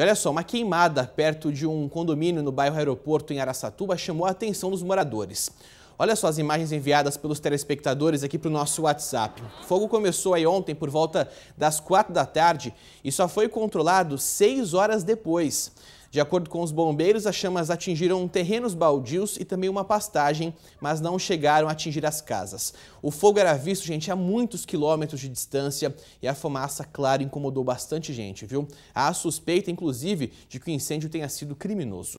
E olha só, uma queimada perto de um condomínio no bairro Aeroporto, em Araçatuba, chamou a atenção dos moradores. Olha só as imagens enviadas pelos telespectadores aqui para o nosso WhatsApp. fogo começou aí ontem por volta das quatro da tarde e só foi controlado seis horas depois. De acordo com os bombeiros, as chamas atingiram terrenos baldios e também uma pastagem, mas não chegaram a atingir as casas. O fogo era visto, gente, a muitos quilômetros de distância e a fumaça, claro, incomodou bastante gente, viu? Há suspeita, inclusive, de que o incêndio tenha sido criminoso.